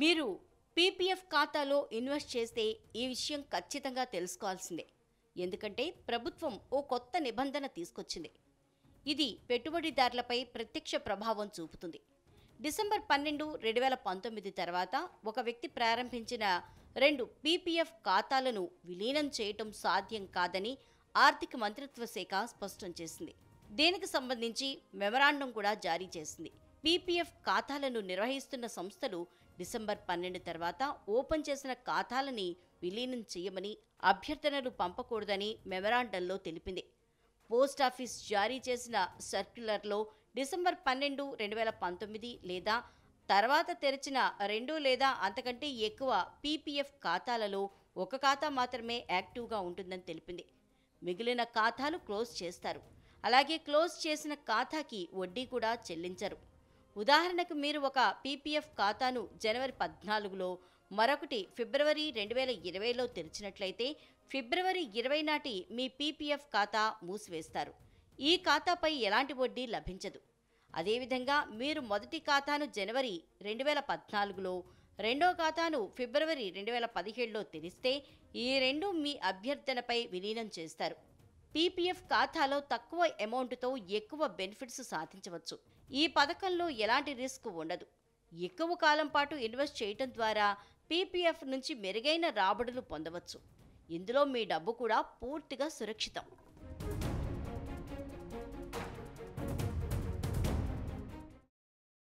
మీరు పీపీఎఫ్ ఖాతాలో ఇన్వెస్ట్ చేస్తే ఈ విషయం ఖచ్చితంగా తెలుసుకోవాల్సిందే ఎందుకంటే ప్రభుత్వం ఓ కొత్త నిబంధన తీసుకొచ్చింది ఇది పెట్టుబడిదారులపై ప్రత్యక్ష ప్రభావం చూపుతుంది డిసెంబర్ పన్నెండు రెండు వేల పంతొమ్మిది తర్వాత ఒక వ్యక్తి ప్రారంభించిన రెండు పీపీఎఫ్ ఖాతాలను విలీనం చేయటం సాధ్యం కాదని ఆర్థిక మంత్రిత్వ శాఖ స్పష్టం చేసింది దీనికి సంబంధించి మెమరాండం కూడా జారీ చేసింది పీపీఎఫ్ ఖాతాలను నిర్వహిస్తున్న సంస్థలు డిసెంబర్ పన్నెండు తర్వాత ఓపెన్ చేసిన ఖాతాలని విలీనం చేయమని అభ్యర్థనలు పంపకూడదని మెమరాండంలో తెలిపింది పోస్టాఫీస్ జారీ చేసిన సర్క్యులర్లో డిసెంబర్ పన్నెండు రెండు వేల పంతొమ్మిది లేదా తర్వాత తెరిచిన రెండు లేదా అంతకంటే ఎక్కువ పీపీఎఫ్ ఖాతాలలో ఒక ఖాతా మాత్రమే యాక్టివ్గా ఉంటుందని తెలిపింది మిగిలిన ఖాతాలు క్లోజ్ చేస్తారు అలాగే క్లోజ్ చేసిన ఖాతాకి వడ్డీ కూడా చెల్లించరు ఉదాహరణకు మీరు ఒక పీపీఎఫ్ ఖాతాను జనవరి పద్నాలుగులో మరొకటి ఫిబ్రవరి రెండు వేల ఇరవైలో తెరిచినట్లయితే ఫిబ్రవరి ఇరవై నాటి మీ పీపీఎఫ్ ఖాతా మూసివేస్తారు ఈ ఖాతాపై ఎలాంటి వడ్డీ లభించదు అదేవిధంగా మీరు మొదటి ఖాతాను జనవరి రెండు వేల పద్నాలుగులో రెండో ఖాతాను ఫిబ్రవరి రెండు వేల పదిహేడులో తెరిస్తే ఈ రెండు మీ అభ్యర్థనపై విలీనం చేస్తారు పీపీఎఫ్ ఖాతాలో తక్కువ అమౌంట్తో ఎక్కువ బెనిఫిట్స్ సాధించవచ్చు ఈ పథకంలో ఎలాంటి రిస్క్ ఉండదు ఎక్కువ కాలం పాటు ఇన్వెస్ట్ చేయటం ద్వారా పీపీఎఫ్ నుంచి మెరుగైన రాబడులు పొందవచ్చు ఇందులో మీ డబ్బు కూడా పూర్తిగా సురక్షితం